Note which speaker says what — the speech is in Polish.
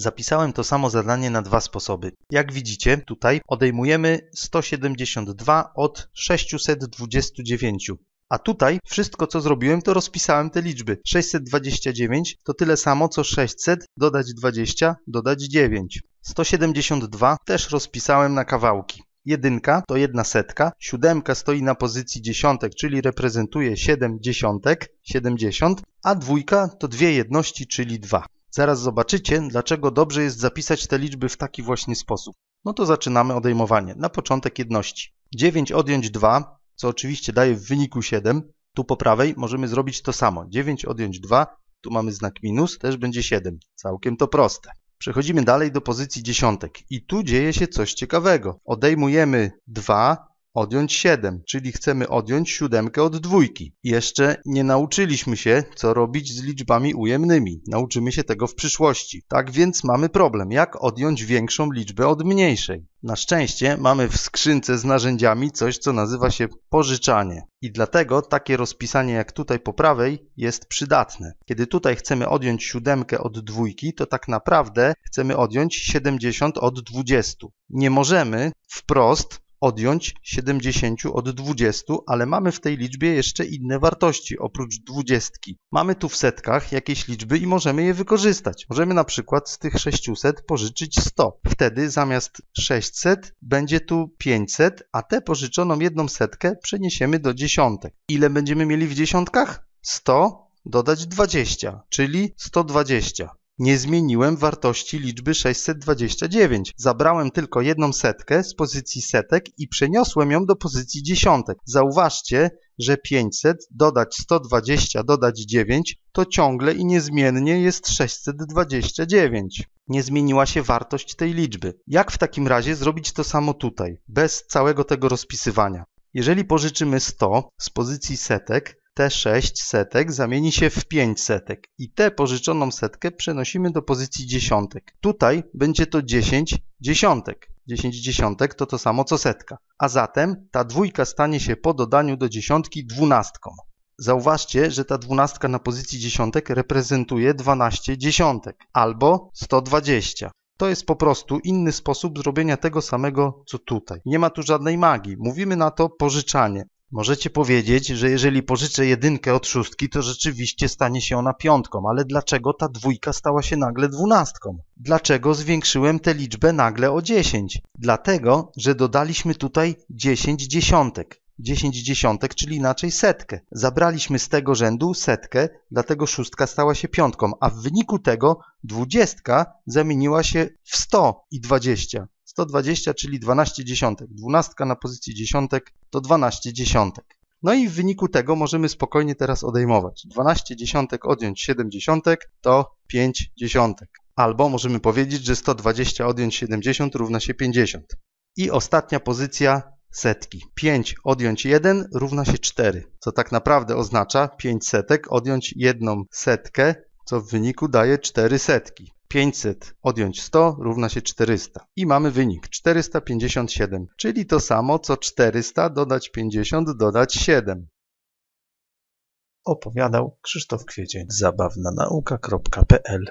Speaker 1: Zapisałem to samo zadanie na dwa sposoby. Jak widzicie, tutaj odejmujemy 172 od 629. A tutaj wszystko co zrobiłem to rozpisałem te liczby. 629 to tyle samo co 600 dodać 20 dodać 9. 172 też rozpisałem na kawałki. Jedynka to jedna setka, siódemka stoi na pozycji dziesiątek, czyli reprezentuje 7 dziesiątek, 70, a dwójka to dwie jedności, czyli 2. Zaraz zobaczycie, dlaczego dobrze jest zapisać te liczby w taki właśnie sposób. No to zaczynamy odejmowanie. Na początek jedności. 9 odjąć 2, co oczywiście daje w wyniku 7. Tu po prawej możemy zrobić to samo. 9 odjąć 2, tu mamy znak minus, też będzie 7. Całkiem to proste. Przechodzimy dalej do pozycji dziesiątek i tu dzieje się coś ciekawego. Odejmujemy 2, odjąć 7, czyli chcemy odjąć siódemkę od dwójki. Jeszcze nie nauczyliśmy się, co robić z liczbami ujemnymi. Nauczymy się tego w przyszłości. Tak więc mamy problem, jak odjąć większą liczbę od mniejszej. Na szczęście mamy w skrzynce z narzędziami coś, co nazywa się pożyczanie. I dlatego takie rozpisanie jak tutaj po prawej jest przydatne. Kiedy tutaj chcemy odjąć siódemkę od dwójki, to tak naprawdę chcemy odjąć 70 od 20. Nie możemy wprost odjąć 70 od 20, ale mamy w tej liczbie jeszcze inne wartości oprócz 20. Mamy tu w setkach jakieś liczby i możemy je wykorzystać. Możemy na przykład z tych 600 pożyczyć 100. Wtedy zamiast 600 będzie tu 500, a tę pożyczoną jedną setkę przeniesiemy do dziesiątek. Ile będziemy mieli w dziesiątkach? 100 dodać 20, czyli 120. Nie zmieniłem wartości liczby 629. Zabrałem tylko jedną setkę z pozycji setek i przeniosłem ją do pozycji dziesiątek. Zauważcie, że 500 dodać 120 dodać 9 to ciągle i niezmiennie jest 629. Nie zmieniła się wartość tej liczby. Jak w takim razie zrobić to samo tutaj, bez całego tego rozpisywania? Jeżeli pożyczymy 100 z pozycji setek, te 6 setek zamieni się w 5 setek i tę pożyczoną setkę przenosimy do pozycji dziesiątek. Tutaj będzie to 10 dziesiątek. 10 dziesiątek to to samo co setka. A zatem ta dwójka stanie się po dodaniu do dziesiątki dwunastką. Zauważcie, że ta dwunastka na pozycji dziesiątek reprezentuje 12 dziesiątek albo 120. To jest po prostu inny sposób zrobienia tego samego, co tutaj. Nie ma tu żadnej magii. Mówimy na to pożyczanie. Możecie powiedzieć, że jeżeli pożyczę jedynkę od szóstki, to rzeczywiście stanie się ona piątką, ale dlaczego ta dwójka stała się nagle dwunastką? Dlaczego zwiększyłem tę liczbę nagle o 10? Dlatego, że dodaliśmy tutaj 10 dziesiątek. 10 dziesiątek, czyli inaczej setkę. Zabraliśmy z tego rzędu setkę, dlatego szóstka stała się piątką, a w wyniku tego dwudziestka zamieniła się w sto i dwadzieścia. 120, czyli 12 dziesiątek. 12 na pozycji dziesiątek to 12 dziesiątek. No i w wyniku tego możemy spokojnie teraz odejmować. 12 dziesiątek odjąć 7 dziesiątek to 5 dziesiątek. Albo możemy powiedzieć, że 120 odjąć 70 równa się 50. I ostatnia pozycja setki. 5 odjąć 1 równa się 4, co tak naprawdę oznacza 5 setek odjąć jedną setkę, co w wyniku daje 4 setki. 500 odjąć 100 równa się 400. I mamy wynik 457, czyli to samo co 400 dodać 50 dodać 7. Opowiadał Krzysztof Kwiecień, zabawna nauka.pl